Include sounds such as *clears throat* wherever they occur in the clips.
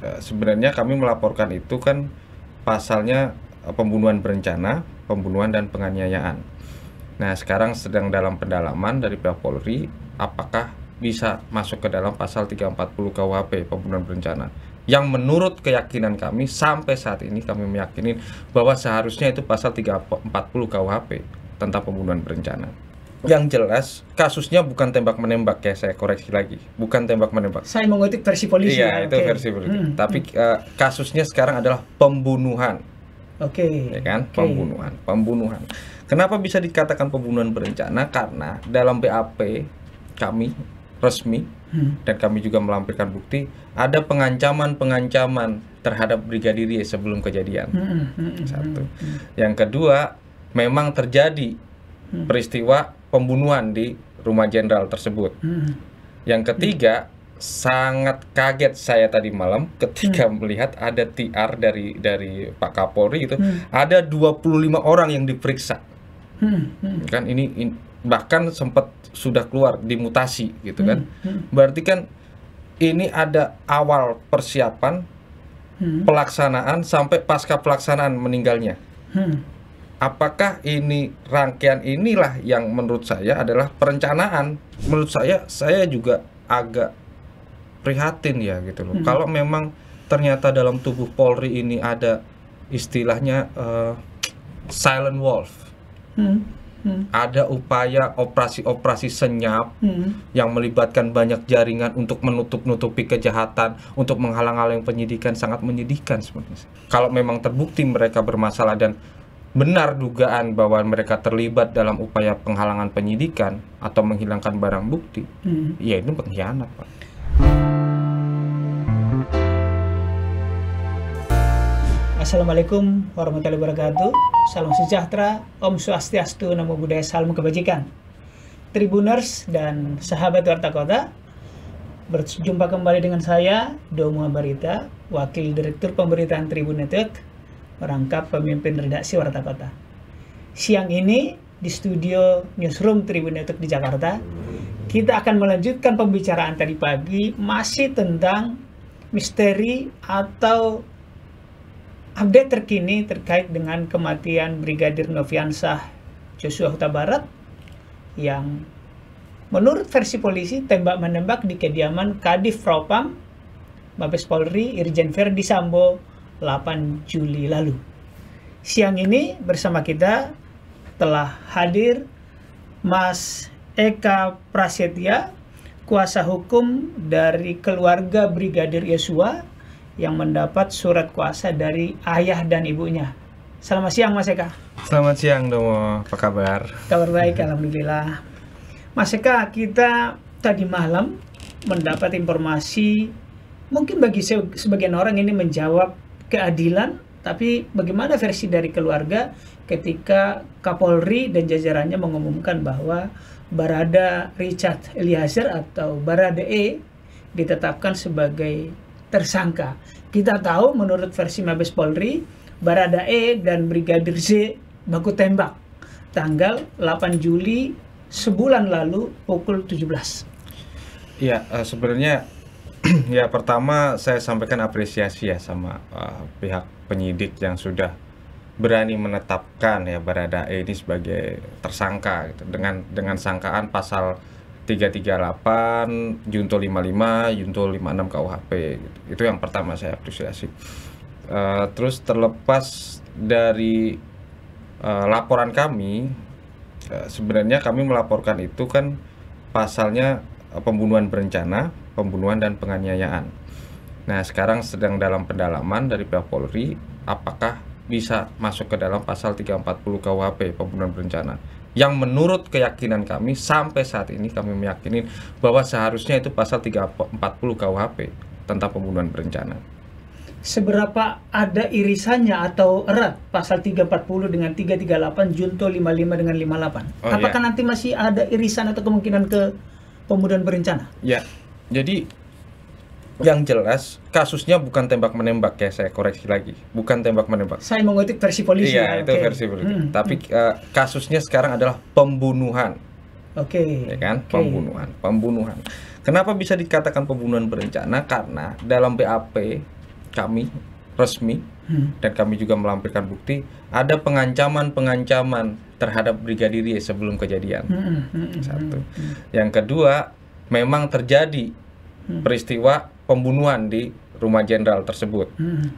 Eh, sebenarnya kami melaporkan itu kan pasalnya eh, pembunuhan berencana, pembunuhan dan penganiayaan. Nah, sekarang sedang dalam pendalaman dari pihak Polri apakah bisa masuk ke dalam pasal 340 KUHP pembunuhan berencana. Yang menurut keyakinan kami sampai saat ini kami meyakini bahwa seharusnya itu pasal 340 KUHP tentang pembunuhan berencana yang jelas kasusnya bukan tembak menembak ya saya koreksi lagi bukan tembak menembak saya mengutip versi polisi iya ya, itu okay. versi polisi hmm, tapi hmm. Uh, kasusnya sekarang adalah pembunuhan oke okay. ya kan okay. pembunuhan pembunuhan kenapa bisa dikatakan pembunuhan berencana karena dalam BAP kami resmi hmm. dan kami juga melampirkan bukti ada pengancaman pengancaman terhadap brigadir ya sebelum kejadian hmm hmm, hmm, hmm, satu hmm. yang kedua memang terjadi hmm. peristiwa pembunuhan di rumah jenderal tersebut. Hmm. Yang ketiga, hmm. sangat kaget saya tadi malam ketika hmm. melihat ada TR dari dari Pak Kapolri itu hmm. ada 25 orang yang diperiksa. Hmm. Hmm. Kan ini, in, bahkan sempat sudah keluar dimutasi gitu kan. Hmm. Hmm. Berarti kan ini ada awal persiapan hmm. pelaksanaan sampai pasca pelaksanaan meninggalnya. Hmm apakah ini rangkaian inilah yang menurut saya adalah perencanaan. Menurut saya saya juga agak prihatin ya gitu loh. Hmm. Kalau memang ternyata dalam tubuh Polri ini ada istilahnya uh, silent wolf. Hmm. Hmm. Ada upaya operasi-operasi senyap hmm. yang melibatkan banyak jaringan untuk menutup-nutupi kejahatan, untuk menghalang-halang penyidikan sangat menyedihkan sebenarnya. Kalau memang terbukti mereka bermasalah dan benar dugaan bahwa mereka terlibat dalam upaya penghalangan penyidikan atau menghilangkan barang bukti, hmm. ya itu pengkhianat, Pak. Assalamualaikum warahmatullahi wabarakatuh. Salam sejahtera, Om Swastiastu, Namo Buddhaya, Salam Kebajikan. Tribuners dan sahabat warta kota, berjumpa kembali dengan saya, Domo Barita, Wakil Direktur Pemberitaan Tribun Network merangkap pemimpin redaksi Warta Kota. Siang ini di studio Newsroom Tribun Network di Jakarta, kita akan melanjutkan pembicaraan tadi pagi masih tentang misteri atau update terkini terkait dengan kematian Brigadir Noviansah Joshua Huta Barat yang menurut versi polisi tembak-menembak di kediaman Kadif Propam Mabes Polri Irjen Verdi Sambo 8 Juli lalu. Siang ini bersama kita telah hadir Mas Eka Prasetya, kuasa hukum dari keluarga Brigadir Yosua yang mendapat surat kuasa dari ayah dan ibunya. Selamat siang Mas Eka. Selamat siang Domo, apa kabar? Kabar baik, Alhamdulillah. Mas Eka, kita tadi malam mendapat informasi mungkin bagi sebagian orang ini menjawab keadilan, tapi bagaimana versi dari keluarga ketika Kapolri dan jajarannya mengumumkan bahwa Barada Richard Eliezer atau Barada E ditetapkan sebagai tersangka. Kita tahu menurut versi Mabes Polri, Barada E dan Brigadir Z baku tembak tanggal 8 Juli sebulan lalu pukul 17. Iya, eh, sebenarnya *clears throat* ya pertama saya sampaikan apresiasi ya sama uh, pihak penyidik yang sudah berani menetapkan ya Baradae ini sebagai tersangka gitu dengan dengan sangkaan pasal 338 junto 55 junto 56 KUHP gitu. Itu yang pertama saya apresiasi. Uh, terus terlepas dari uh, laporan kami uh, sebenarnya kami melaporkan itu kan pasalnya pembunuhan berencana pembunuhan dan penganiayaan. Nah, sekarang sedang dalam pendalaman dari pihak Polri apakah bisa masuk ke dalam pasal 340 KUHP pembunuhan berencana. Yang menurut keyakinan kami sampai saat ini kami meyakini bahwa seharusnya itu pasal 340 KUHP tentang pembunuhan berencana. Seberapa ada irisannya atau erat pasal 340 dengan 338 junto 55 dengan 58? Oh, Apakah ya. nanti masih ada irisan atau kemungkinan ke pembunuhan berencana? Ya, jadi yang jelas kasusnya bukan tembak menembak ya saya koreksi lagi bukan tembak menembak saya mengutip versi polisi iya ya, itu okay. versi polisi hmm. tapi Uh, kasusnya sekarang adalah pembunuhan oke okay. ya kan okay. pembunuhan pembunuhan kenapa bisa dikatakan pembunuhan berencana karena dalam BAP kami resmi hmm. dan kami juga melampirkan bukti ada pengancaman-pengancaman terhadap brigadir Y sebelum kejadian hmm. Hmm. hmm, hmm. satu yang kedua memang terjadi hmm. peristiwa pembunuhan di rumah jenderal tersebut. Hmm.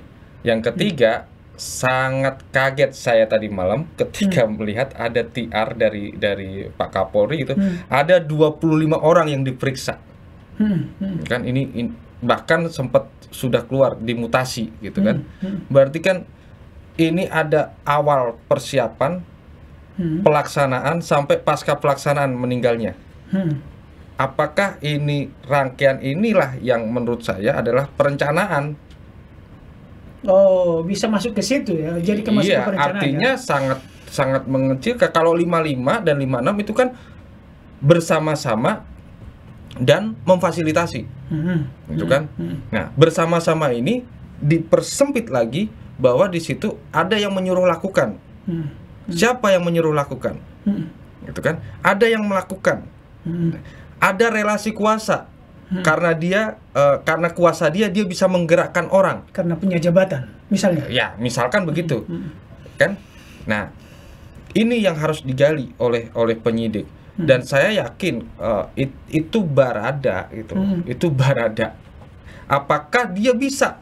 Yang ketiga, hmm. sangat kaget saya tadi malam ketika hmm. melihat ada TR dari dari Pak Kapolri itu hmm. ada 25 orang yang diperiksa. Hmm. Hmm. Kan ini, in, bahkan sempat sudah keluar dimutasi gitu kan. Hmm. Hmm. Berarti kan ini ada awal persiapan hmm. pelaksanaan sampai pasca pelaksanaan meninggalnya. Hmm apakah ini rangkaian inilah yang menurut saya adalah perencanaan. Oh, bisa masuk ke situ ya. Jadi ke iya, perencanaan. Ya? artinya ya? sangat sangat mengecil kalau 55 dan 56 itu kan bersama-sama dan memfasilitasi. Mm -hmm. Itu kan. Mm -hmm. Nah, bersama-sama ini dipersempit lagi bahwa di situ ada yang menyuruh lakukan. Mm -hmm. Siapa yang menyuruh lakukan? Mm -hmm. Itu kan. Ada yang melakukan. Mm -hmm ada relasi kuasa hmm. karena dia uh, karena kuasa dia dia bisa menggerakkan orang karena punya jabatan misalnya ya misalkan begitu hmm. hmm, hmm. kan nah ini yang harus digali oleh oleh penyidik hmm. dan saya yakin uh, it, itu barada itu hmm. itu barada apakah dia bisa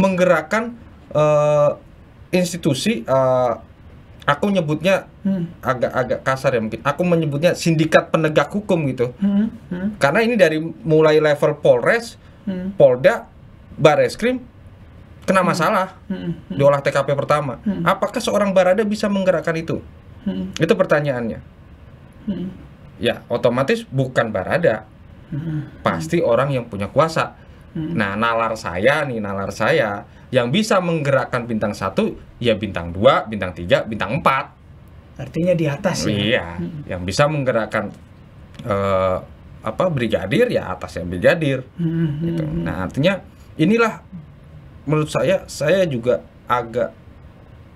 menggerakkan uh, institusi uh, aku nyebutnya hmm. agak-agak kasar ya mungkin. Aku menyebutnya sindikat penegak hukum gitu. Hmm. Hmm. Karena ini dari mulai level Polres, hmm. Polda, Bareskrim kena hmm. masalah hmm. hmm. di olah TKP pertama. Hmm. Apakah seorang barada bisa menggerakkan itu? Hmm. Itu pertanyaannya. Hmm. Ya, otomatis bukan barada. Hmm. Pasti orang yang punya kuasa. Hmm. Nah, nalar saya nih, nalar saya yang bisa menggerakkan bintang satu ya bintang dua, bintang tiga, bintang empat. Artinya di atas ya. Iya, hmm. yang bisa menggerakkan uh, apa brigadir ya atas yang brigadir. Hmm. Gitu. Nah, artinya inilah menurut saya saya juga agak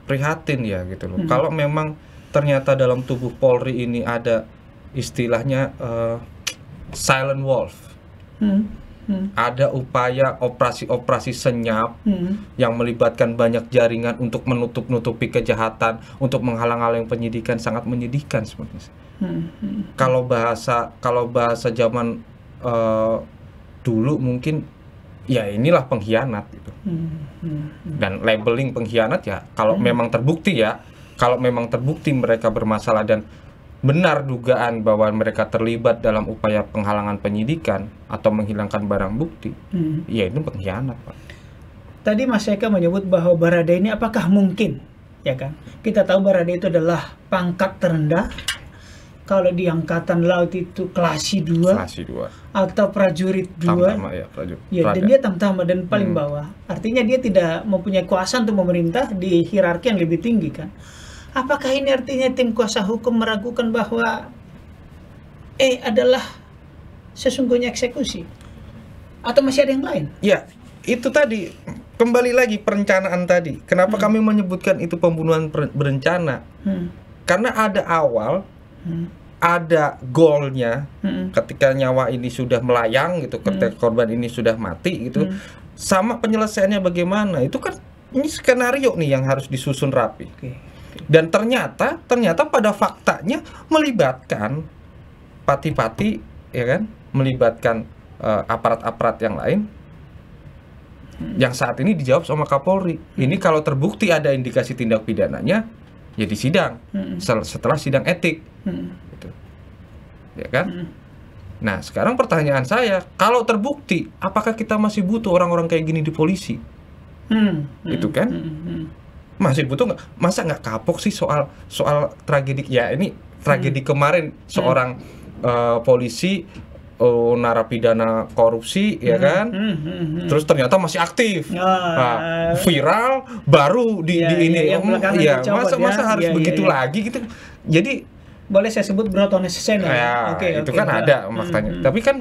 prihatin ya gitu loh. Hmm. Kalau memang ternyata dalam tubuh Polri ini ada istilahnya uh, silent wolf. Hmm. Hmm. ada upaya operasi-operasi senyap hmm. yang melibatkan banyak jaringan untuk menutup-nutupi kejahatan, untuk menghalang-halang penyidikan sangat menyedihkan sebenarnya. Hmm. hmm. Kalau bahasa kalau bahasa zaman uh, dulu mungkin ya inilah pengkhianat itu hmm, hmm. Hmm. Dan labeling pengkhianat ya kalau hmm. memang terbukti ya, kalau memang terbukti mereka bermasalah dan benar dugaan bahwa mereka terlibat dalam upaya penghalangan penyidikan atau menghilangkan barang bukti, hmm. ya itu pengkhianat, Pak. Tadi Mas Eka menyebut bahwa Barada ini apakah mungkin, ya kan? Kita tahu Barada itu adalah pangkat terendah. Kalau di angkatan laut itu klasi 2 klasi 2 atau prajurit 2. Tamtama ya, prajurit. Ya, dan dia tamtama dan paling hmm. bawah. Artinya dia tidak mempunyai kuasa untuk memerintah di hierarki yang lebih tinggi kan. Apakah ini artinya tim kuasa hukum meragukan bahwa E adalah sesungguhnya eksekusi? Atau masih ada yang lain? Ya, itu tadi kembali lagi perencanaan tadi. Kenapa hmm. kami menyebutkan itu pembunuhan berencana? Hmm. Karena ada awal, hmm. ada goalnya. Hmm. Ketika nyawa ini sudah melayang gitu, hmm. ketika hmm. korban ini sudah mati gitu. Hmm. Sama penyelesaiannya bagaimana? Itu kan ini skenario nih yang harus disusun rapi. Okay dan ternyata ternyata pada faktanya melibatkan pati-pati ya kan melibatkan eh, aparat-aparat uh, yang lain yang saat ini dijawab sama Kapolri. Ini kalau terbukti ada indikasi tindak pidananya, ya sidang. hmm. setelah sidang etik, hmm. gitu. ya kan? Hmm. Nah, sekarang pertanyaan saya, kalau terbukti, apakah kita masih butuh orang-orang kayak gini di polisi? Hmm. Itu kan? Hmm. hmm masih butuh nggak masa nggak kapok sih soal soal tragedi ya ini tragedi hmm. kemarin hmm. seorang hmm. uh, polisi uh, narapidana korupsi ya hmm. ya kan hmm. Hmm. Hmm. terus ternyata masih aktif oh. nah, viral baru di, ya, di ini ya, um, ya, hmm, ya masa ya. masa harus ya, ya begitu ya, ya. lagi gitu jadi boleh saya sebut brotonesisen ya, ya oke okay, itu okay, kan ya. ada maknanya hmm, hmm. tapi kan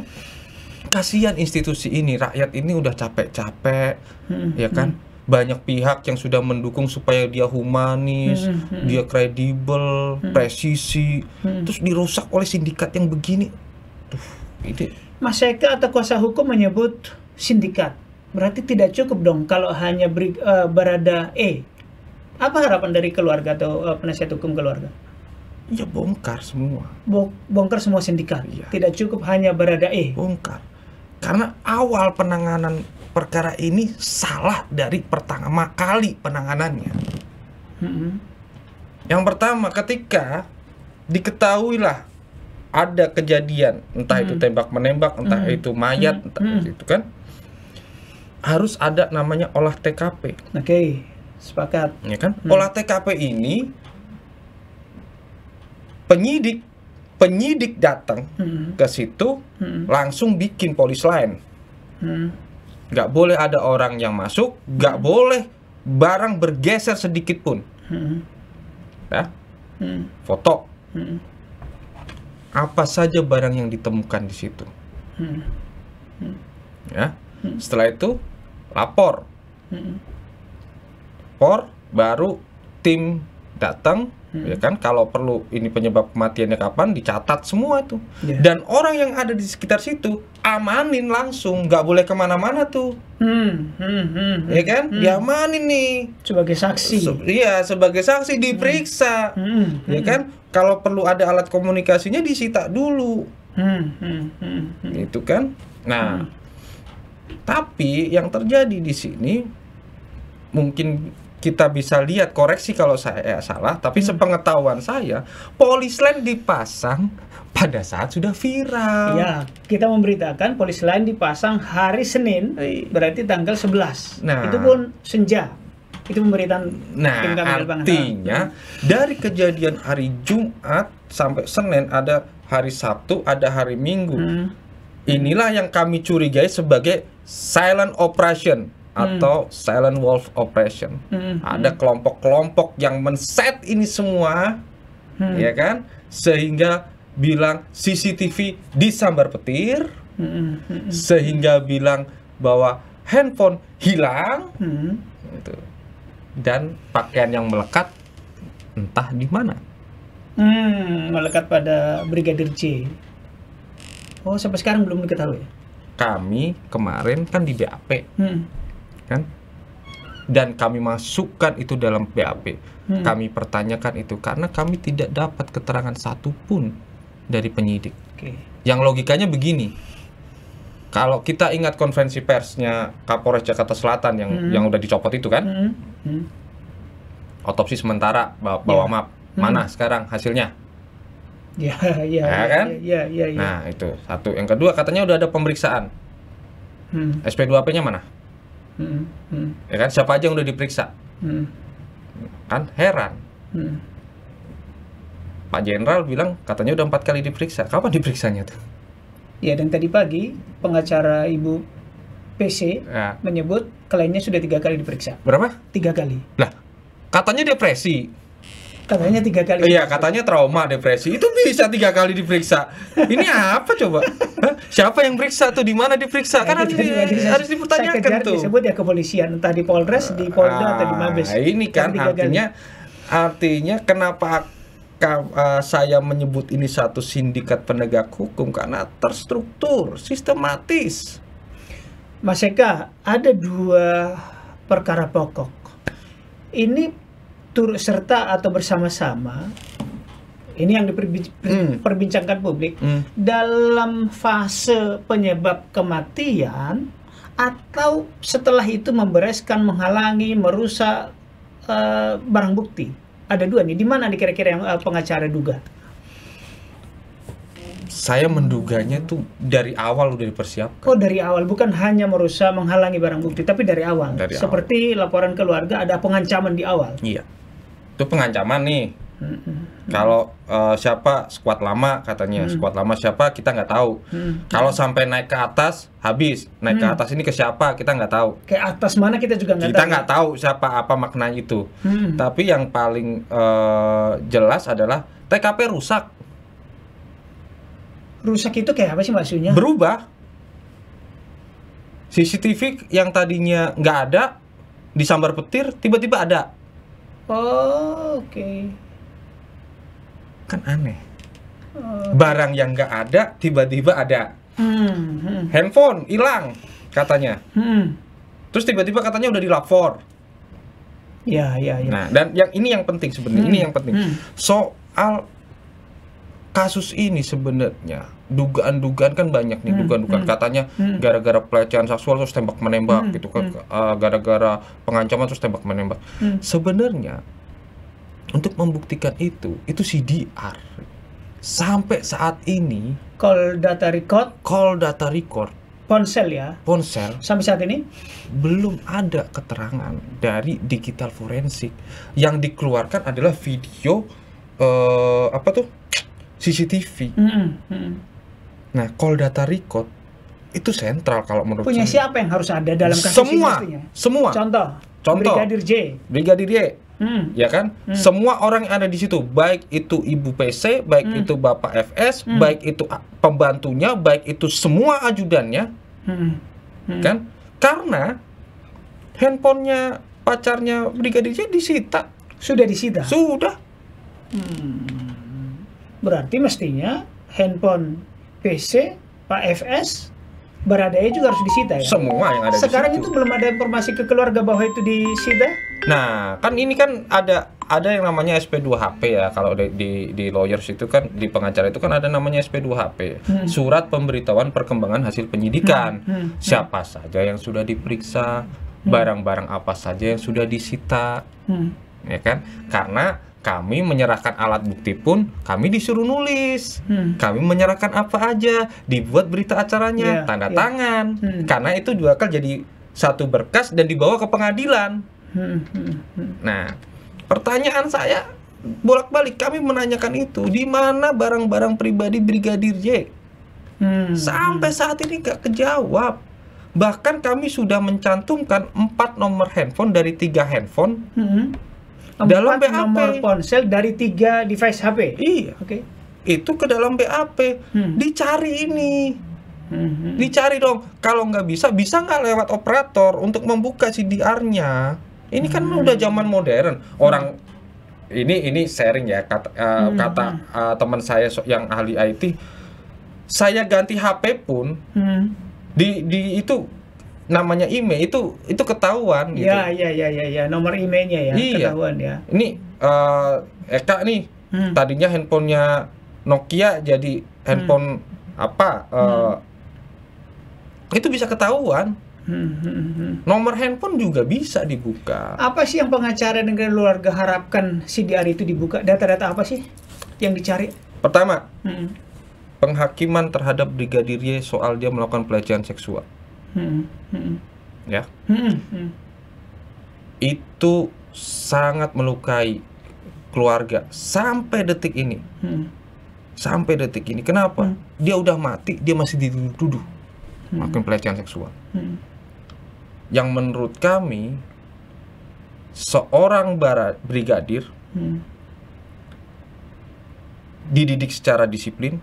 kasihan institusi ini rakyat ini udah capek-capek hmm. ya kan hmm banyak pihak yang sudah mendukung supaya dia humanis, hmm, hmm, -hmm. dia kredibel, -hmm. presisi, -hmm. terus dirusak oleh sindikat yang begini. Tuh, ini. Mas Eka atau kuasa hukum menyebut sindikat, berarti tidak cukup dong kalau hanya beri, uh, berada E. Apa harapan dari keluarga atau uh, penasihat hukum keluarga? Ya bongkar semua. Bo bongkar semua sindikat. Ya. Tidak cukup hanya berada E. Bongkar. Karena awal penanganan perkara ini salah dari pertama kali penanganannya. Hmm. Yang pertama, ketika diketahuilah ada kejadian, entah hmm. itu mm-hmm. tembak menembak, entah hmm. itu mayat, hmm. entah hmm. itu kan, harus ada namanya olah TKP. Oke, okay. sepakat. Ya kan? Hmm. Olah TKP ini penyidik penyidik datang hmm. ke situ hmm. langsung bikin polis lain. Hmm nggak boleh ada orang yang masuk, nggak hmm. boleh barang bergeser sedikit pun. Hmm. Ya, hmm. foto, hmm. apa saja barang yang ditemukan di situ. Hmm. Hmm. Ya, hmm. setelah itu lapor, hmm. lapor baru tim datang hmm. ya kan kalau perlu ini penyebab kematiannya kapan dicatat semua tuh yeah. dan orang yang ada di sekitar situ amanin langsung nggak boleh kemana-mana tuh hmm. Hmm. Hmm. hmm. ya kan hmm. diamanin nih sebagai saksi Se iya sebagai saksi hmm. diperiksa hmm. Ya hmm. ya kan kalau perlu ada alat komunikasinya disita dulu hmm. Hmm. Hmm. Hmm. itu kan nah hmm. tapi yang terjadi di sini mungkin kita bisa lihat koreksi kalau saya salah tapi hmm. sepengetahuan saya polis lain dipasang pada saat sudah viral. Ya, kita memberitakan polis lain dipasang hari Senin iya. berarti tanggal 11. Nah, itu pun senja. Itu pemberitaan Nah, artinya hmm. dari kejadian hari Jumat sampai Senin ada hari Sabtu, ada hari Minggu. Hmm. Inilah yang kami curigai sebagai silent operation atau hmm. silent wolf operation hmm, hmm. Ada kelompok-kelompok yang men-set ini semua, hmm. ya kan? Sehingga bilang CCTV disambar petir, hmm, hmm, hmm. sehingga bilang bahwa handphone hilang, hmm. gitu. dan pakaian yang melekat entah di mana. Hmm, melekat pada Brigadir J. Oh, sampai sekarang belum diketahui Kami kemarin kan di BAP. Hmm kan dan kami masukkan itu dalam BAP. Hmm. Kami pertanyakan itu karena kami tidak dapat keterangan satupun dari penyidik. Okay. Yang logikanya begini, kalau kita ingat konferensi persnya Kapolres Jakarta Selatan yang hmm. yang udah dicopot itu kan, hmm. Hmm. otopsi sementara bawa, bawa yeah. map hmm. mana sekarang hasilnya? *laughs* Ya, ya, ya, kan? Ya, ya, ya, ya. Nah itu satu. Yang kedua katanya udah ada pemeriksaan. Hmm. SP2P-nya mana? hmm. ya kan siapa aja yang udah diperiksa hmm. kan heran hmm. Pak Jenderal bilang katanya udah empat kali diperiksa kapan diperiksanya tuh ya dan tadi pagi pengacara Ibu PC ya. menyebut kliennya sudah tiga kali diperiksa berapa tiga kali lah katanya depresi katanya tiga kali iya katanya trauma depresi itu bisa tiga kali diperiksa ini apa coba Hah? siapa yang periksa tuh di mana diperiksa kan nah, kan harus, harus dipertanyakan tuh disebut ya kepolisian entah di Polres di Polda ah, atau di Mabes ah, ini kan artinya kali. artinya kenapa ah, saya menyebut ini satu sindikat penegak hukum karena terstruktur, sistematis. Mas Eka, ada dua perkara pokok. Ini turut serta atau bersama-sama ini yang hmm. diperbincangkan hmm. publik hmm. dalam fase penyebab kematian atau setelah itu membereskan, menghalangi, merusak uh, barang bukti. Ada dua nih. Di mana kira-kira yang uh, pengacara duga? Saya menduganya itu dari awal udah dipersiapkan. Oh, dari awal bukan hanya merusak, menghalangi barang bukti, tapi dari awal. Dari Seperti awal. laporan keluarga ada pengancaman di awal. Iya itu pengancaman nih hmm. kalau uh, siapa skuad lama katanya hmm. skuad lama siapa kita nggak tahu hmm. kalau sampai naik ke atas habis naik hmm. ke mm. atas ini ke siapa kita nggak tahu ke atas mana kita juga nggak tahu kita nggak tahu siapa apa makna itu hmm. tapi yang paling uh, jelas adalah TKP rusak rusak itu kayak apa sih maksudnya berubah CCTV yang tadinya nggak ada disambar petir tiba-tiba ada oke. Okay. Kan aneh. Oh. Barang yang nggak ada tiba-tiba ada. Hmm, hmm. Handphone hilang katanya. Hmm. Terus tiba-tiba katanya udah dilapor. Ya, ya, ya. Nah, dan yang ini yang penting sebenarnya. Hmm. Ini yang penting. Hmm. Soal kasus ini sebenarnya dugaan-dugaan kan banyak nih hmm, dugaan-dugaan hmm, hmm, katanya hmm. gara-gara pelecehan seksual terus tembak menembak hmm, gitu kan hmm. uh, gara-gara pengancaman terus tembak menembak hmm. sebenarnya untuk membuktikan itu itu CDR sampai saat ini call data record call data record ponsel ya ponsel sampai saat ini belum ada keterangan dari digital forensik yang dikeluarkan adalah video uh, apa tuh CCTV mm -hmm. hmm, hmm. Nah, call data record itu sentral kalau menurut Punya saya. siapa yang harus ada dalam kasus semua, ini? Semua. Semua. Contoh. Contoh. Brigadir J. Brigadir J. Hmm. Ya kan? Hmm. Semua orang yang ada di situ, baik itu ibu PC, baik hmm. itu bapak FS, hmm. baik itu pembantunya, baik itu semua ajudannya. Hmm. Hmm. Kan? Karena handphonenya pacarnya Brigadir J disita. Sudah disita. Sudah. Hmm. Berarti mestinya handphone PC, Pak FS, Baradae juga harus disita ya? Semua yang ada Sekarang di Sekarang itu belum ada informasi ke keluarga bahwa itu disita? Nah, kan ini kan ada ada yang namanya SP2HP ya. Kalau di, di di lawyers itu kan di pengacara itu kan ada namanya SP2HP. Hmm. Surat pemberitahuan perkembangan hasil penyidikan. Hmm. Hmm. hmm. Siapa saja yang sudah diperiksa, hmm. barang-barang hmm. apa saja yang sudah disita. Hmm. Ya kan? Karena kami menyerahkan alat bukti pun kami disuruh nulis. Hmm. Kami menyerahkan apa aja, dibuat berita acaranya, yeah, tanda yeah. tangan. Hmm. Karena itu juga akan jadi satu berkas dan dibawa ke pengadilan. Hmm, hmm. Hmm. Nah, pertanyaan saya bolak-balik kami menanyakan itu, di mana barang-barang pribadi Brigadir J? Hmm. Sampai hmm. saat ini gak kejawab. Bahkan kami sudah mencantumkan empat nomor handphone dari tiga handphone. Hmm dalam BAP nomor ponsel dari tiga device HP. Iya. Oke. Okay. Itu ke dalam BAP. Hmm. Dicari ini. Hmm. Dicari dong. Kalau nggak bisa, bisa nggak lewat operator untuk membuka CDR-nya? Ini kan hmm. udah zaman modern. Orang hmm. ini ini sharing ya kata uh, hmm. kata uh, teman saya yang ahli IT. Saya ganti HP pun hmm. di di itu namanya IMEI itu itu ketahuan gitu. Iya iya iya iya ya. nomor IMEI-nya ya iya. ketahuan ya. Ini uh, Eka nih hmm. tadinya handphonenya Nokia jadi handphone hmm. apa uh, hmm. itu bisa ketahuan. Hmm, hmm, hmm, hmm, Nomor handphone juga bisa dibuka. Apa sih yang pengacara negara keluarga harapkan CDR itu dibuka? Data-data apa sih yang dicari? Pertama, hmm. penghakiman terhadap Brigadir Y soal dia melakukan pelecehan seksual. Ya. Itu sangat melukai keluarga sampai detik ini. Mm. Sampai detik ini. Kenapa? Mm. Dia udah mati, dia masih dituduh mm. Makin pelecehan seksual. Yang menurut kami seorang Barat brigadir hmm. dididik secara disiplin,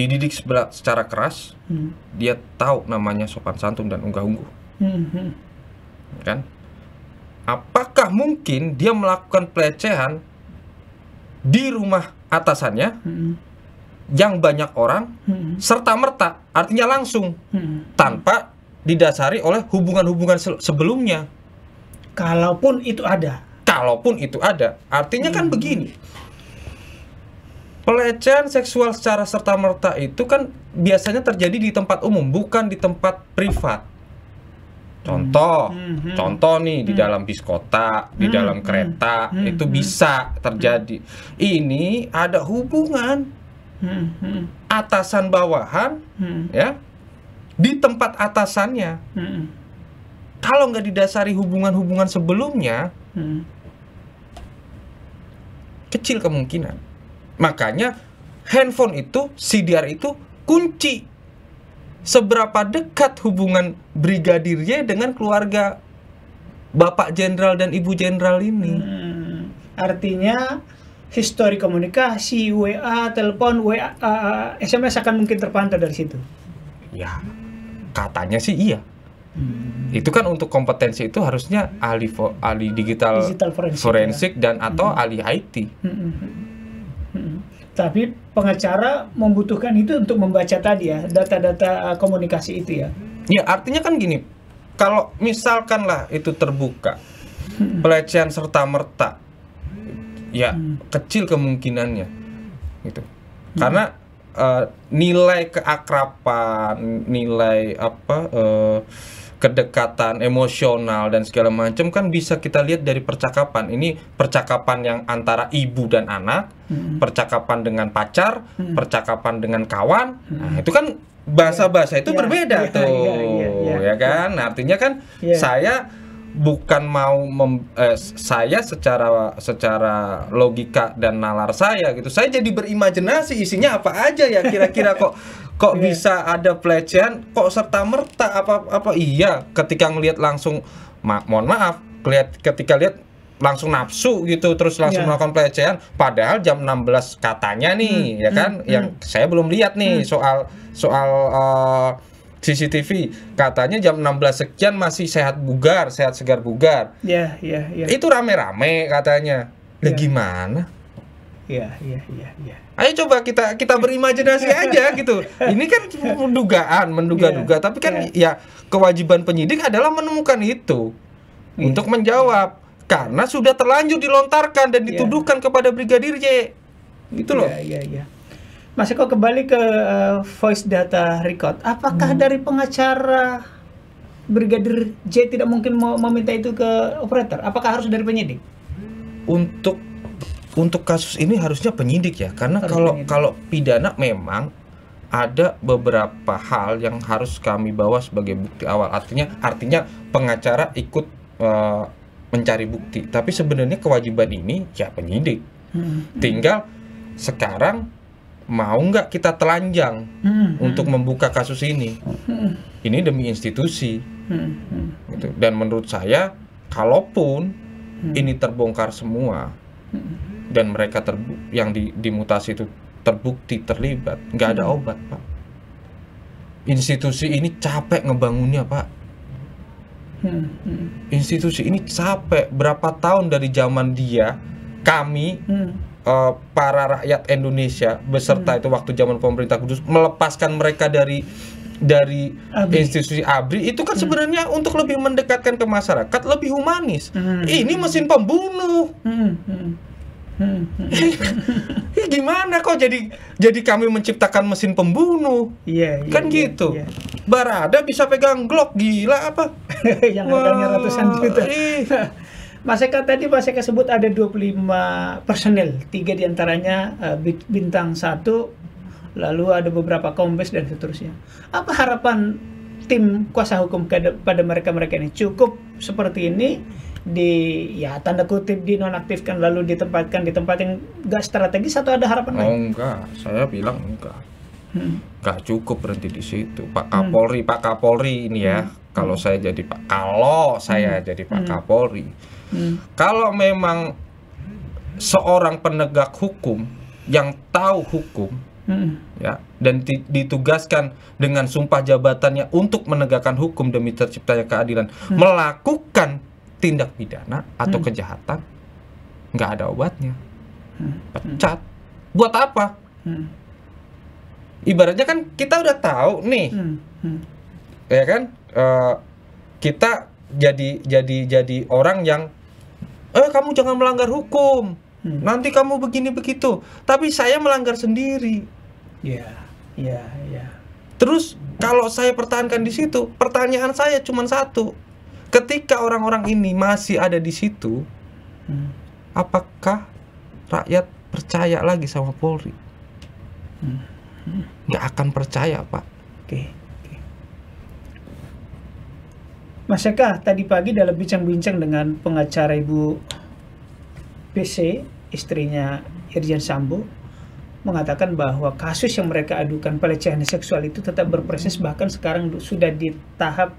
dididik secara keras, hmm. dia tahu namanya sopan santun dan unggah-ungguh. Hmm, hmm. Kan? Apakah mungkin dia melakukan pelecehan di rumah atasannya hmm. yang banyak orang hmm. serta merta, artinya langsung hmm. tanpa didasari oleh hubungan-hubungan sebelumnya. Kalaupun itu ada. Kalaupun itu ada, artinya kan hmm. kan begini pelecehan seksual secara serta-merta itu kan biasanya terjadi di tempat umum, bukan di tempat privat. Contoh, -hmm. hmm. contoh nih -hmm. di dalam bis kota, di -hmm. dalam hmm. kereta -hmm. itu hmm. bisa terjadi. Ini ada hubungan -hmm. atasan bawahan, -hmm. ya, di tempat atasannya. -hmm. Kalau nggak didasari hubungan-hubungan sebelumnya, -hmm. kecil kemungkinan Makanya handphone itu, CDR itu kunci. Seberapa dekat hubungan Brigadir Y dengan keluarga Bapak Jenderal dan Ibu Jenderal ini? Hmm, artinya histori komunikasi, WA, telepon, WA, uh, eh, SMS akan mungkin terpantau dari situ. Ya, katanya sih iya. Hmm. Itu kan untuk kompetensi itu harusnya ahli ahli digital, digital forensik, forensik ya. dan atau hmm. ahli IT. Hmm. hmm, hmm tapi pengacara membutuhkan itu untuk membaca tadi ya data-data eh, komunikasi itu ya. Ya artinya kan gini, kalau misalkanlah itu terbuka hmm. pelecehan serta merta, ya hmm. kecil kemungkinannya gitu. Hmm. Karena uh, nilai keakrapan, nilai apa uh, kedekatan emosional dan segala macam kan bisa kita lihat dari percakapan ini percakapan yang antara ibu dan anak hmm. percakapan dengan pacar hmm. percakapan dengan kawan hmm. nah, itu kan bahasa-bahasa itu yeah. berbeda yeah. Ya, tuh ya, yeah, yeah. ya kan Nah, artinya kan yeah. saya bukan mau mem, eh, saya secara secara logika dan nalar saya gitu saya jadi berimajinasi isinya apa aja ya kira-kira kok *laughs* kok yeah. bisa ada pelecehan kok serta merta apa apa iya ketika ngelihat langsung ma mohon maaf lihat ketika lihat langsung nafsu gitu terus langsung yeah. melakukan pelecehan padahal jam 16 katanya nih hmm. ya kan hmm. yang hmm. saya belum lihat nih hmm. soal soal uh, eh, CCTV katanya jam 16 sekian masih sehat bugar, sehat segar bugar. Iya, yeah, iya, yeah, Yeah. Itu rame-rame katanya. yeah. Iya. gimana? Iya, iya, iya, iya ayo coba kita kita *laughs* berimajinasi aja gitu ini kan mendugaan menduga-duga yeah. tapi kan yeah. ya kewajiban penyidik adalah menemukan itu yeah. untuk menjawab karena sudah terlanjur dilontarkan dan iya. dituduhkan yeah. kepada brigadir J gitu loh yeah, yeah, yeah. Mas Eko kembali ke uh, voice data record apakah hmm. dari pengacara brigadir J tidak mungkin mau meminta itu ke operator apakah harus dari penyidik untuk untuk kasus ini harusnya penyidik ya karena harus kalau penyidik. kalau pidana memang ada beberapa hal yang harus kami bawa sebagai bukti awal artinya artinya pengacara ikut uh, mencari bukti tapi sebenarnya kewajiban ini ya penyidik hmm. tinggal sekarang mau nggak kita telanjang hmm. untuk membuka kasus ini hmm. ini demi institusi hmm. gitu. dan menurut saya kalaupun hmm. ini terbongkar semua hmm dan mereka yang di dimutasi itu terbukti terlibat nggak ada hmm. obat pak institusi ini capek ngebangunnya pak hmm, hmm. institusi ini capek berapa tahun dari zaman dia kami eh, para rakyat Indonesia beserta itu waktu zaman pemerintah kudus melepaskan mereka dari dari Abi. institusi ABRI itu kan hmm. sebenarnya untuk lebih mendekatkan ke masyarakat lebih humanis hmm. ini mesin pembunuh hmm. Hmm *laughs* Gimana kok jadi jadi kami menciptakan mesin pembunuh? Iya, iya kan iya, gitu. Iya. Barada bisa pegang Glock gila apa? *laughs* Yang harganya ratusan juta. *laughs* Mas Eka tadi Mas Eka sebut ada 25 personel, tiga diantaranya uh, eh, bintang satu, lalu ada beberapa kombes dan seterusnya. Apa harapan tim kuasa hukum pada mereka-mereka ini cukup seperti ini di ya tanda kutip di nonaktifkan lalu ditempatkan di tempat yang gak strategis atau ada harapan oh, lain? Oh enggak, saya bilang enggak. Hmm. Gak cukup berhenti di situ. Pak hmm. Kapolri, hmm. Pak Kapolri ini ya. Hmm. Kalau saya jadi Pak kalau saya hmm. jadi Pak hmm. Kapolri. Hmm. Kalau memang seorang penegak hukum yang tahu hukum hmm. ya dan ditugaskan dengan sumpah jabatannya untuk menegakkan hukum demi terciptanya keadilan hmm. melakukan tindak pidana atau hmm. kejahatan nggak ada obatnya hmm. pecat hmm. buat apa hmm. ibaratnya kan kita udah tahu nih hmm. Hmm. ya kan uh, kita jadi jadi jadi orang yang eh kamu jangan melanggar hukum hmm. nanti kamu begini begitu tapi saya melanggar sendiri ya ya ya terus kalau saya pertahankan di situ pertanyaan saya cuma satu ketika orang-orang ini masih ada di situ hmm. apakah rakyat percaya lagi sama Polri hmm. Hmm. akan percaya pak oke okay. okay. Mas Eka tadi pagi dalam bincang-bincang dengan pengacara Ibu PC istrinya Irjen Sambo mengatakan bahwa kasus yang mereka adukan pelecehan seksual itu tetap berproses bahkan sekarang sudah di tahap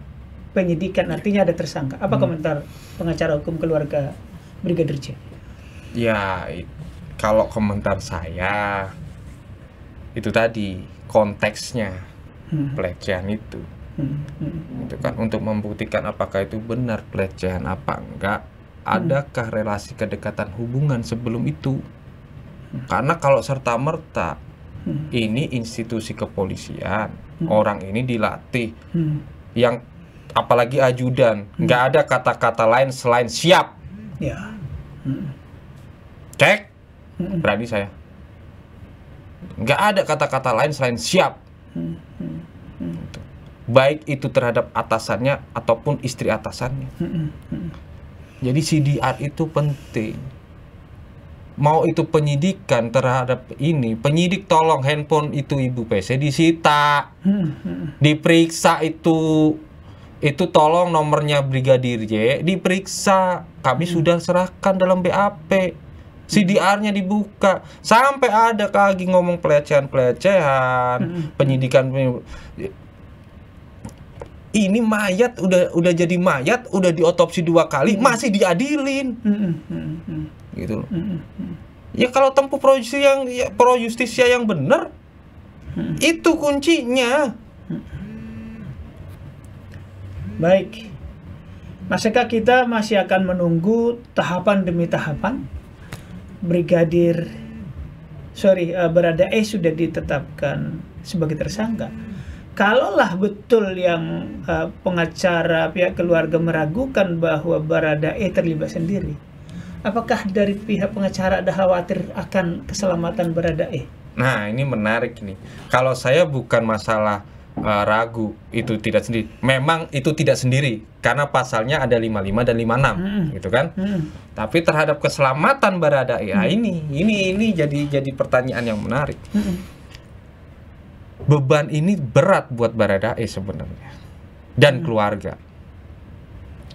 penyidikan artinya ada tersangka. Apa hmm. komentar pengacara hukum keluarga Brigadir J? Ya, kalau komentar saya itu tadi konteksnya hmm. pelecehan itu. Hmm. Hmm. Itu kan untuk membuktikan apakah itu benar pelecehan apa enggak. Hmm. Adakah hmm. relasi kedekatan hubungan sebelum itu? Hmm. Karena kalau serta merta hmm. ini institusi kepolisian, hmm. orang ini dilatih hmm. yang apalagi ajudan hmm. nggak ada kata-kata lain selain siap ya hmm. cek hmm. berani saya nggak ada kata-kata lain selain siap baik itu terhadap atasannya ataupun istri atasannya jadi CDR itu penting mau itu penyidikan terhadap ini penyidik tolong handphone itu ibu PC disita diperiksa itu itu tolong nomornya Brigadir J diperiksa. Kami hmm. sudah serahkan dalam BAP. CDR-nya dibuka sampai ada lagi ngomong pelecehan-pelecehan, hmm. penyidikan ini mayat udah udah jadi mayat, udah diotopsi dua kali, hmm. masih diadilin. Hmm. Hmm. hmm, hmm. Gitu loh. Hmm, hmm. Ya kalau tempuh pro yang ya, pro justisia yang benar hmm. itu kuncinya. Baik. Masihkah kita masih akan menunggu tahapan demi tahapan? Brigadir sorry, uh, eh, berada E sudah ditetapkan sebagai tersangka. Kalaulah betul yang uh, pengacara pihak keluarga meragukan bahwa Barada E terlibat sendiri, apakah dari pihak pengacara ada khawatir akan keselamatan Barada E? Nah, ini menarik nih. Kalau saya bukan masalah uh, ragu itu tidak sendiri. Memang itu tidak sendiri karena pasalnya ada 55 dan 56 hmm. gitu kan. Hmm. Tapi terhadap keselamatan berada ya hmm. ini ini ini jadi jadi pertanyaan yang menarik. Hmm. Beban ini berat buat Baradae sebenarnya dan hmm. keluarga.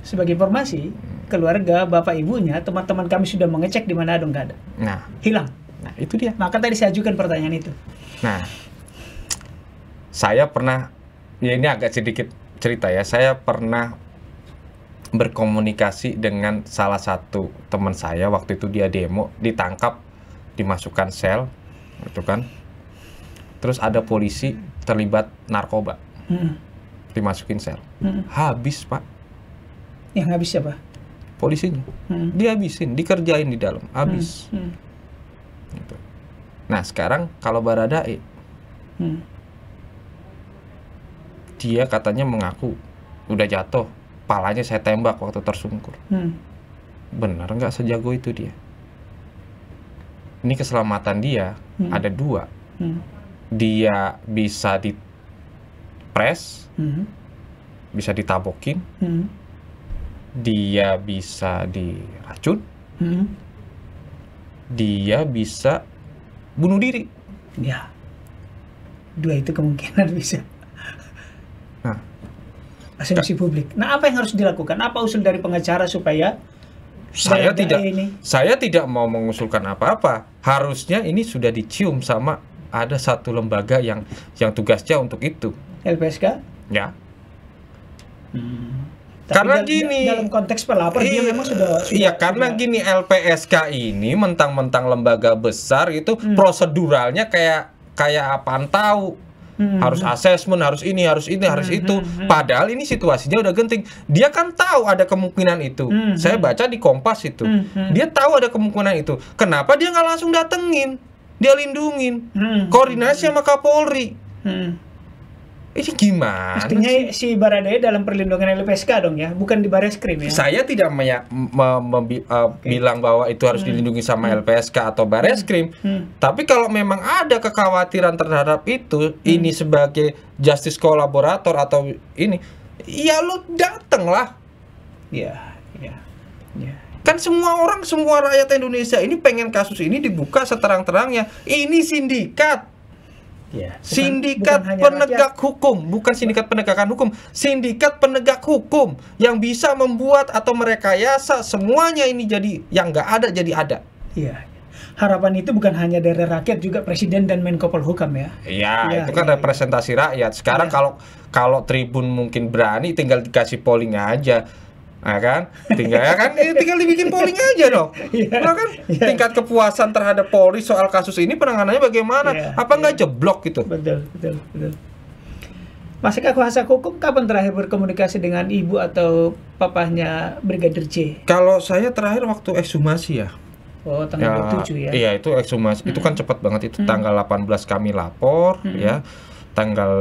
Sebagai informasi, hmm. keluarga, bapak ibunya, teman-teman kami sudah mengecek di mana dong, nggak ada. Nah, hilang. Nah, itu dia. Maka tadi saya ajukan pertanyaan itu. Nah, saya pernah ya ini agak sedikit cerita ya saya pernah berkomunikasi dengan salah satu teman saya waktu itu dia demo ditangkap dimasukkan sel itu kan terus ada polisi terlibat narkoba hmm. dimasukin sel hmm. habis pak yang habis siapa polisinya hmm. dihabisin dikerjain di dalam habis hmm. Hmm. Gitu. nah sekarang kalau baradae hmm dia katanya mengaku udah jatuh, palanya saya tembak waktu tersungkur. Hmm. Benar nggak sejago itu dia? Ini keselamatan dia hmm. ada dua. Hmm. Dia bisa di press, hmm. bisa ditabokin, hmm. dia bisa diracun, hmm. dia bisa bunuh diri. Ya, dua itu kemungkinan *laughs* bisa asumsi publik. Nah, apa yang harus dilakukan? Apa usul dari pengacara supaya saya tidak ini? saya tidak mau mengusulkan apa-apa. Harusnya ini sudah dicium sama ada satu lembaga yang yang tugasnya untuk itu. LPSK? Ya. Hmm. karena dal gini dalam konteks pelapor iya, dia memang sudah, iya, sudah iya karena sudah. gini LPSK ini mentang-mentang lembaga besar itu hmm. proseduralnya kayak kayak apaan tahu hmm. harus asesmen, harus ini, harus ini, harus hmm. itu. Hmm, hmm. Padahal ini situasinya udah genting. Dia kan tahu ada kemungkinan itu. Hmm. hmm. Saya baca di Kompas itu, hmm. dia tahu ada kemungkinan itu. Kenapa dia nggak langsung datengin? Dia lindungin, hmm. koordinasi sama Kapolri. Hmm. Ini gimana? Artinya si Baradae dalam perlindungan LPSK dong ya, bukan di Baris Krim ya. Saya tidak me me uh, eh, okay. bilang bahwa itu harus hmm. dilindungi sama hmm. LPSK atau Baris hmm. Krim. Hmm. Tapi kalau memang ada kekhawatiran terhadap itu, hmm. ini sebagai justice kolaborator atau ini, ya lu lah. Ya, ya. Ya. Kan semua orang, semua rakyat Indonesia ini pengen kasus ini dibuka seterang-terangnya. Ini sindikat Ya, bukan, sindikat bukan penegak rakyat. hukum, bukan sindikat penegakan hukum, sindikat penegak hukum yang bisa membuat atau merekayasa semuanya ini jadi yang nggak ada jadi ada. Iya. Harapan itu bukan hanya dari rakyat juga presiden dan Menko Polhukam ya. Iya, ya, itu kan ya, representasi ya. rakyat. Sekarang ya. kalau kalau Tribun mungkin berani tinggal dikasih polling aja Nah kan, tinggal ya kan, ya, tinggal dibikin polling aja dong. Yeah. Iya. Nah kan, yeah. tingkat kepuasan terhadap Polri soal kasus ini penanganannya bagaimana? Yeah. Apa iya. nggak yeah. jeblok gitu? Betul, betul, betul. Mas Eka kuasa hukum kapan terakhir berkomunikasi dengan ibu atau papahnya Brigadir J? Kalau saya terakhir waktu ekshumasi ya. Oh, tanggal ya, 27 ya. Iya, itu ekshumasi. Hmm. Itu kan cepat banget itu hmm. tanggal 18 kami lapor hmm. ya. Tanggal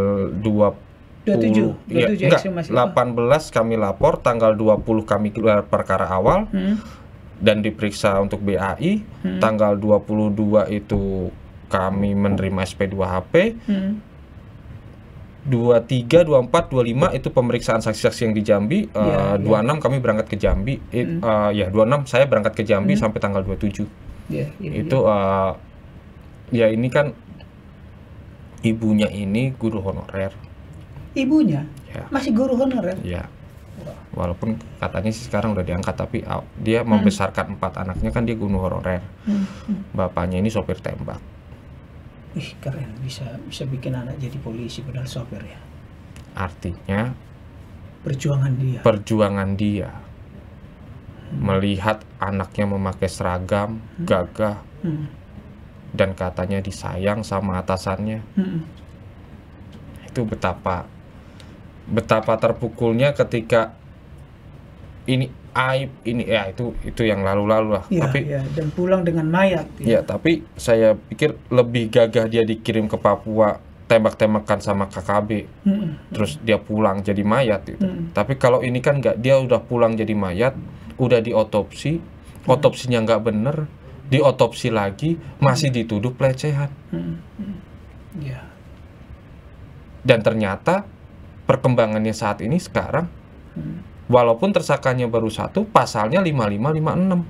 20 27, 27 ya, enggak, 18 kami lapor, tanggal 20 kami keluar perkara awal hmm. dan diperiksa untuk BAI, hmm. tanggal 22 itu kami menerima SP2HP. Hmm. 23, 24, 25 itu pemeriksaan saksi-saksi yang di Jambi. Ya, uh, 26 ya. kami berangkat ke Jambi. It, uh, ya, 26 saya berangkat ke Jambi mm. sampai tanggal 27. Ya, yeah, itu ya. Uh, ya ini kan ibunya ini guru honorer ibunya yeah. masih guru honorer. Yeah. Ya. Walaupun katanya sih sekarang udah diangkat, tapi ah, dia hmm. membesarkan empat anaknya kan dia guru honorer. Hmm, hmm. Bapaknya ini sopir tembak. Ih keren bisa bisa bikin anak jadi polisi padahal sopir ya. Artinya perjuangan dia. Perjuangan dia hmm. melihat anaknya memakai seragam hmm. gagah hmm. dan katanya disayang sama atasannya. Hmm. Itu betapa betapa terpukulnya ketika ini aib ini ya itu itu yang lalu-lalu lah. Ya, tapi ya, dan pulang dengan mayat. Ya. ya, tapi saya pikir lebih gagah dia dikirim ke Papua tembak-tembakan sama KKB, mm -mm. terus dia pulang jadi mayat. Gitu. Mm Tapi kalau ini kan nggak, dia udah pulang jadi mayat, udah diotopsi, mm. otopsinya nggak bener, diotopsi lagi, masih dituduh pelecehan. Mm -mm. Yeah. Dan ternyata perkembangannya saat ini sekarang hmm. walaupun tersangkanya baru satu pasalnya 5556 hmm.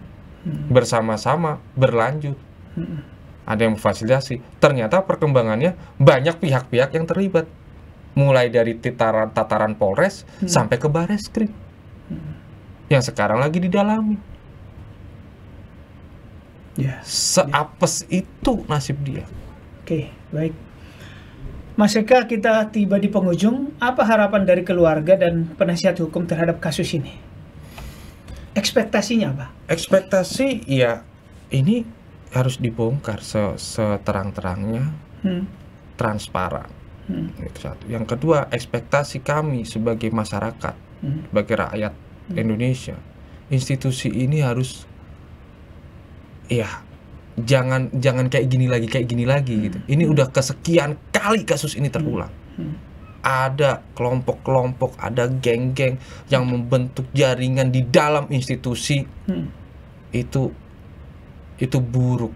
bersama-sama berlanjut hmm. ada yang memfasilitasi ternyata perkembangannya banyak pihak-pihak yang terlibat mulai dari titaran tataran Polres hmm. sampai ke Bareskrim hmm. yang sekarang lagi didalami yeah. seapes yeah. itu nasib dia oke okay, baik Mas Eka, kita tiba di penghujung. Apa harapan dari keluarga dan penasihat hukum terhadap kasus ini? Ekspektasinya apa? Ekspektasi ya ini harus dibongkar seterang-terangnya, hmm. transparan. Hmm. Itu satu. Yang kedua, ekspektasi kami sebagai masyarakat, hmm. sebagai rakyat hmm. Indonesia, institusi ini harus ya jangan jangan kayak gini lagi kayak gini lagi hmm. gitu ini udah kesekian kali kasus ini terulang hmm. hmm. ada kelompok-kelompok ada geng-geng yang hmm. membentuk jaringan di dalam institusi hmm. itu itu buruk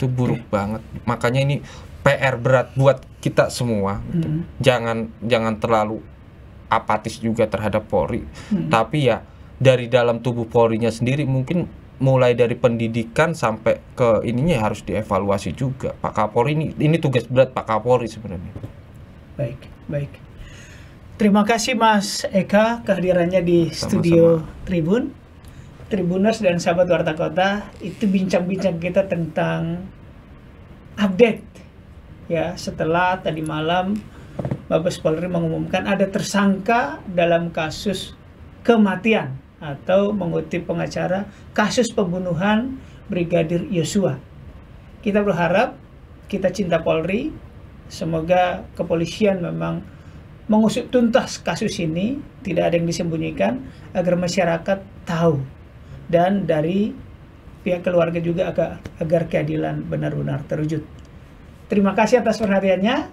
itu buruk hmm. banget makanya ini PR berat buat kita semua gitu. Hmm. jangan jangan terlalu apatis juga terhadap Polri hmm. tapi ya dari dalam tubuh polri nya sendiri mungkin mulai dari pendidikan sampai ke ininya ya harus dievaluasi juga Pak Kapolri ini ini tugas berat Pak Kapolri sebenarnya baik baik terima kasih Mas Eka kehadirannya di Sama-sama. studio Tribun Tribuners dan sahabat Warta Kota itu bincang-bincang kita tentang update ya setelah tadi malam Mabes Polri mengumumkan ada tersangka dalam kasus kematian atau mengutip pengacara kasus pembunuhan Brigadir Yosua. Kita berharap kita cinta Polri, semoga kepolisian memang mengusut tuntas kasus ini, tidak ada yang disembunyikan agar masyarakat tahu dan dari pihak keluarga juga agar, agar keadilan benar-benar terwujud. Terima kasih atas perhatiannya.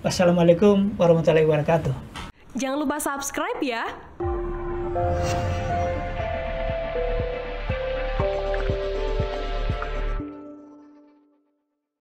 Wassalamualaikum warahmatullahi wabarakatuh. Jangan lupa subscribe ya. Thank you.